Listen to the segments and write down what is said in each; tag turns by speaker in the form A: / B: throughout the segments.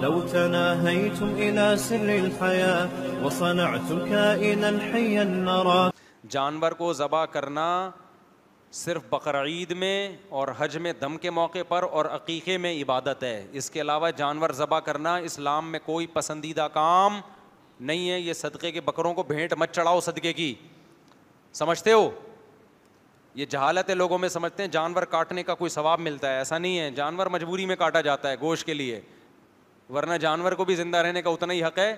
A: لو تناهيتم إلى سر الحياة وصنعتم كائنا حيا نرى जानवर को ज़बा करना सिर्फ बकरीद में और हज में दम के मौके पर और अकीक़े में इबादत है इसके अलावा जानवर ज़बा करना इस्लाम में कोई पसंदीदा काम नहीं है ये सदक़े के बकरों को भेंट मत चढ़ाओ सदक़े की समझते हो ये जहालत है लोगों में समझते हैं जानवर काटने का कोई सवाब मिलता है ऐसा नहीं है जानवर मजबूरी में काटा जाता है गोश के लिए वरना जानवर को भी ज़िंदा रहने का उतना ही हक है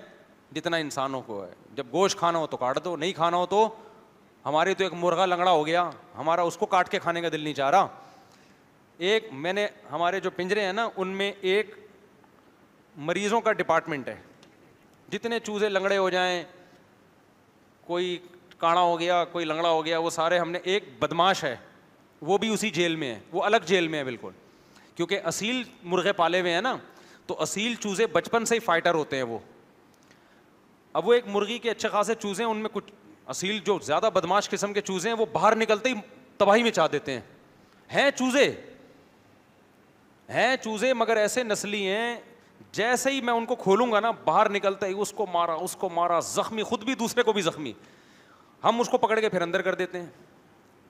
A: जितना इंसानों को है जब गोश्त खाना हो तो काट दो नहीं खाना हो तो हमारे तो एक मुर्गा लंगड़ा हो गया हमारा उसको काट के खाने का दिल नहीं चाह रहा एक मैंने हमारे जो पिंजरे हैं ना उनमें एक मरीज़ों का डिपार्टमेंट है जितने चूज़े लंगड़े हो जाए कोई काड़ा हो गया कोई लंगड़ा हो गया वो सारे हमने एक बदमाश है वो भी उसी जेल में है वो अलग जेल में है बिल्कुल क्योंकि असील मुर्गे पाले हुए हैं ना तो असील चूज़े बचपन से ही फाइटर होते हैं वो अब वो एक मुर्गी के अच्छे खासे चूज़े हैं उनमें कुछ असील जो ज़्यादा बदमाश किस्म के चूज़े हैं वो बाहर निकलते ही तबाही में चाह देते हैं हैं चूज़े हैं चूज़े मगर ऐसे नस्ली हैं जैसे ही मैं उनको खोलूंगा ना बाहर निकलते ही उसको मारा उसको मारा ज़ख्मी खुद भी दूसरे को भी ज़ख्मी हम उसको पकड़ के फिर अंदर कर देते हैं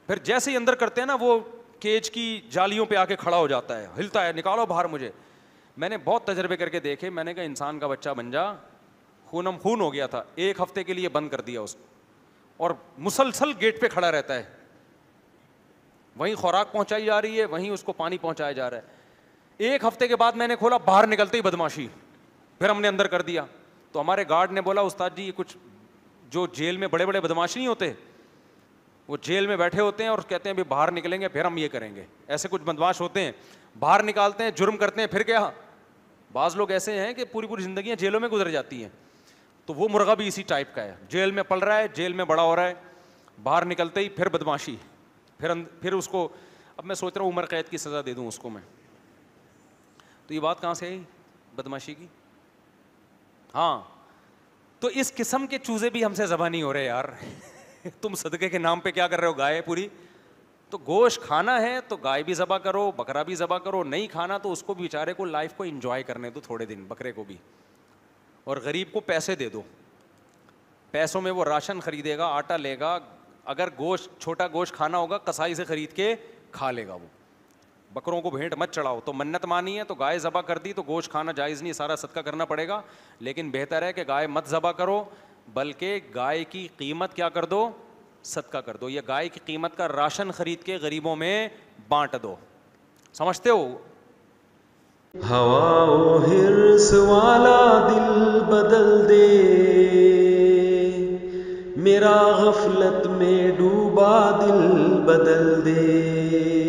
A: फिर जैसे ही अंदर करते हैं ना वो केज की जालियों पे आके खड़ा हो जाता है हिलता है निकालो बाहर मुझे मैंने बहुत तजर्बे करके देखे मैंने कहा इंसान का बच्चा बन जा खूनम खून हो गया था एक हफ्ते के लिए बंद कर दिया उसको और मुसलसल गेट पे खड़ा रहता है वहीं खुराक पहुंचाई जा रही है वहीं उसको पानी पहुंचाया जा रहा है एक हफ्ते के बाद मैंने खोला बाहर निकलते ही बदमाशी फिर हमने अंदर कर दिया तो हमारे गार्ड ने बोला उस्ताद जी ये कुछ जो जेल में बड़े बड़े बदमाश नहीं होते वो जेल में बैठे होते हैं और कहते हैं भाई बाहर निकलेंगे फिर हम ये करेंगे ऐसे कुछ बदमाश होते हैं बाहर निकालते हैं जुर्म करते हैं फिर क्या बाज़ लोग ऐसे हैं कि पूरी पूरी ज़िंदगी जेलों में गुजर जाती हैं तो वो मुर्गा भी इसी टाइप का है जेल में पल रहा है जेल में बड़ा हो रहा है बाहर निकलते ही फिर बदमाशी फिर फिर उसको अब मैं सोच रहा हूँ उम्र कैद की सज़ा दे दूँ उसको मैं तो ये बात कहाँ से आई बदमाशी की हाँ तो इस किस्म के चूज़े भी हमसे ज़बानी हो रहे यार तुम सदके के नाम पे क्या कर रहे हो गाय पूरी तो गोश खाना है तो गाय भी ज़बा करो बकरा भी ज़बा करो नहीं खाना तो उसको भी बेचारे को लाइफ को इंजॉय करने दो थोड़े दिन बकरे को भी और गरीब को पैसे दे दो पैसों में वो राशन खरीदेगा आटा लेगा अगर गोश्त छोटा गोश्त खाना होगा कसाई से ख़रीद के खा लेगा वो बकरों को भेंट मत चढ़ाओ तो मन्नत मानी है तो गाय ज़बा कर दी तो गोश्त खाना जायज़ नहीं सारा सदका करना पड़ेगा लेकिन बेहतर है कि गाय मत ज़बा करो बल्कि गाय की कीमत क्या कर दो सदका कर दो या गाय की कीमत का राशन खरीद के गरीबों में बांट दो समझते हो हवा हिरस वाला दिल बदल दे मेरा गफलत में डूबा दिल बदल दे